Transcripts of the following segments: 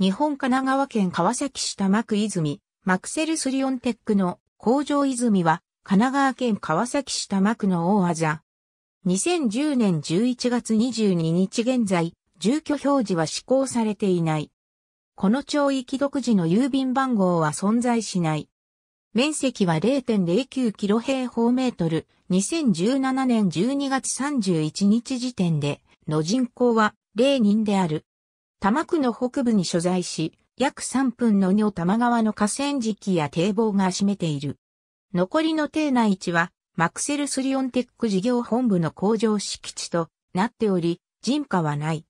日本神奈川県川崎市多摩区泉、マクセルスリオンテックの工場泉は、神奈川県川崎市多摩区の大技。2010年11月22日現在、住居表示は施行されていない。この町域独自の郵便番号は存在しない。面積は0.09キロ平方メートル、2017年12月31日時点で、の人口は0人である。多摩区の北部に所在し、約3分の2を多摩川の河川敷や堤防が占めている。残りの邸内地は、マクセルスリオンテック事業本部の工場敷地となっており、人家はない。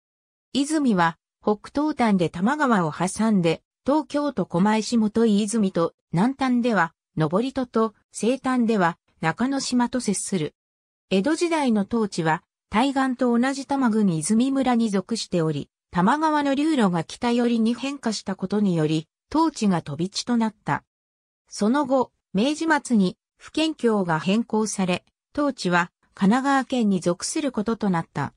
泉は、北東端で多摩川を挟んで、東京都狛江市元井泉と、南端では、登戸と、西端では、中之島と接する。江戸時代の当地は、対岸と同じ玉郡泉村に属しており、多摩川の流路が北寄りに変化したことにより、当地が飛び地となった。その後、明治末に府県境が変更され、当地は神奈川県に属することとなった。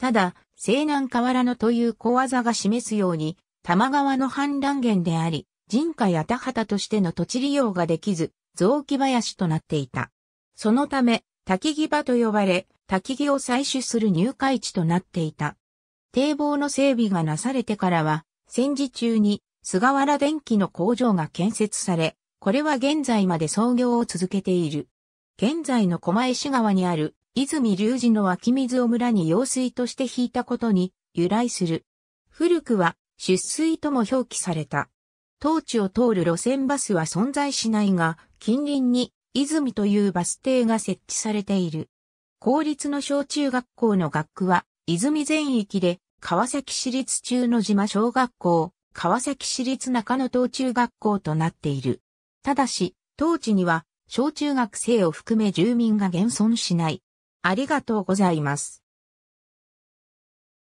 ただ、西南河原のという小技が示すように、多摩川の氾濫源であり、人家や田畑としての土地利用ができず、雑木林となっていた。そのため、滝木場と呼ばれ、滝木を採取する入会地となっていた。堤防の整備がなされてからは、戦時中に菅原電機の工場が建設され、これは現在まで操業を続けている。現在の狛江市川にある泉隆二の湧き水を村に用水として引いたことに由来する。古くは出水とも表記された。当地を通る路線バスは存在しないが、近隣に泉というバス停が設置されている。公立の小中学校の学区は泉全域で、川崎市立中野島小学校、川崎市立中野東中学校となっている。ただし、当地には、小中学生を含め住民が現存しない。ありがとうございます。